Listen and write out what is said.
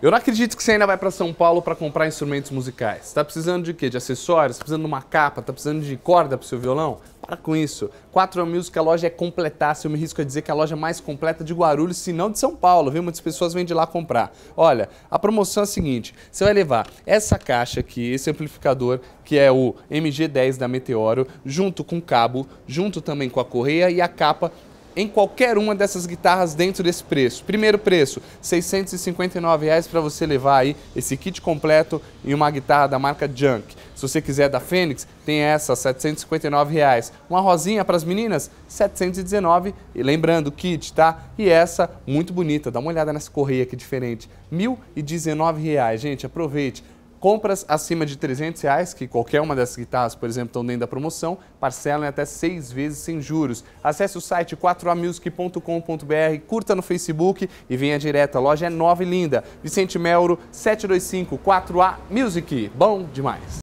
Eu não acredito que você ainda vai para São Paulo para comprar instrumentos musicais. Está precisando de quê? De acessórios? Tá precisando de uma capa? Tá precisando de corda para seu violão? Para com isso. 4 Music, a loja é Se Eu me risco a dizer que é a loja é mais completa de Guarulhos, se não de São Paulo, viu? Muitas pessoas vêm de lá comprar. Olha, a promoção é a seguinte: você vai levar essa caixa aqui, esse amplificador, que é o MG10 da Meteoro, junto com o cabo, junto também com a correia e a capa em qualquer uma dessas guitarras dentro desse preço. Primeiro preço, R$ 659 para você levar aí esse kit completo e uma guitarra da marca Junk. Se você quiser da Fênix, tem essa, R$ 759 reais. Uma rosinha para as meninas, 719, e lembrando, kit, tá? E essa, muito bonita, dá uma olhada nessa correia que diferente, R$ 1.019 reais. Gente, aproveite, Compras acima de 300 reais, que qualquer uma dessas guitarras, por exemplo, estão dentro da promoção, parcelam até seis vezes sem juros. Acesse o site 4amusic.com.br, curta no Facebook e venha direto. A loja é nova e linda. Vicente Melro, 725 4A Music. Bom demais!